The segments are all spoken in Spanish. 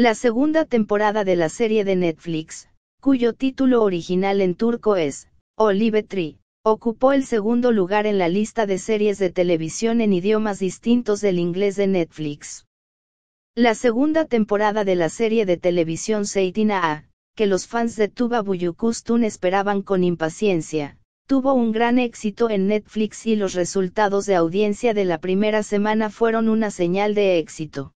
La segunda temporada de la serie de Netflix, cuyo título original en turco es Olive Tree, ocupó el segundo lugar en la lista de series de televisión en idiomas distintos del inglés de Netflix. La segunda temporada de la serie de televisión Seitina A, que los fans de Tuba Buyukustun esperaban con impaciencia, tuvo un gran éxito en Netflix y los resultados de audiencia de la primera semana fueron una señal de éxito.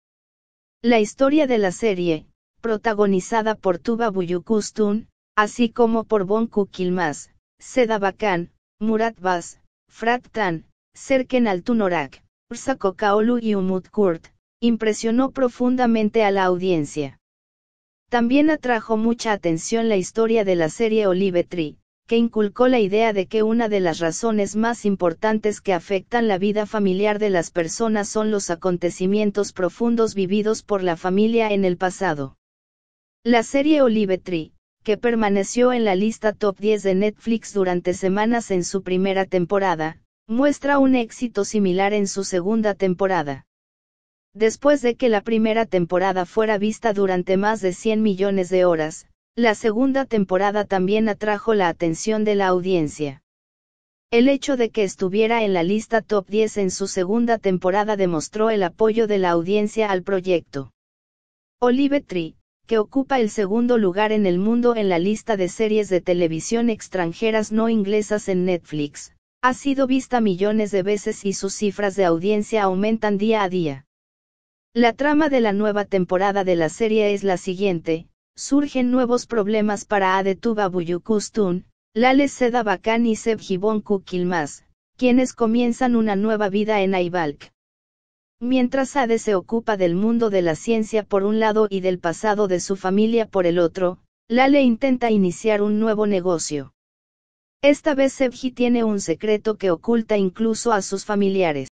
La historia de la serie, protagonizada por Tuba Buyukustun, así como por Bonku Kilmas, Seda Bakan, Murat Bas, Frat Tan, Serken Altunorak, Ursako Kaolu y Umut Kurt, impresionó profundamente a la audiencia. También atrajo mucha atención la historia de la serie Olive Tree, que inculcó la idea de que una de las razones más importantes que afectan la vida familiar de las personas son los acontecimientos profundos vividos por la familia en el pasado. La serie Olive Tree, que permaneció en la lista top 10 de Netflix durante semanas en su primera temporada, muestra un éxito similar en su segunda temporada. Después de que la primera temporada fuera vista durante más de 100 millones de horas, la segunda temporada también atrajo la atención de la audiencia. El hecho de que estuviera en la lista top 10 en su segunda temporada demostró el apoyo de la audiencia al proyecto. Olive Tree, que ocupa el segundo lugar en el mundo en la lista de series de televisión extranjeras no inglesas en Netflix, ha sido vista millones de veces y sus cifras de audiencia aumentan día a día. La trama de la nueva temporada de la serie es la siguiente, surgen nuevos problemas para Adetuba Buyukustun, Lale Seda y Seb Gibón quienes comienzan una nueva vida en Aibalk. Mientras Ade se ocupa del mundo de la ciencia por un lado y del pasado de su familia por el otro, Lale intenta iniciar un nuevo negocio. Esta vez Sebji tiene un secreto que oculta incluso a sus familiares.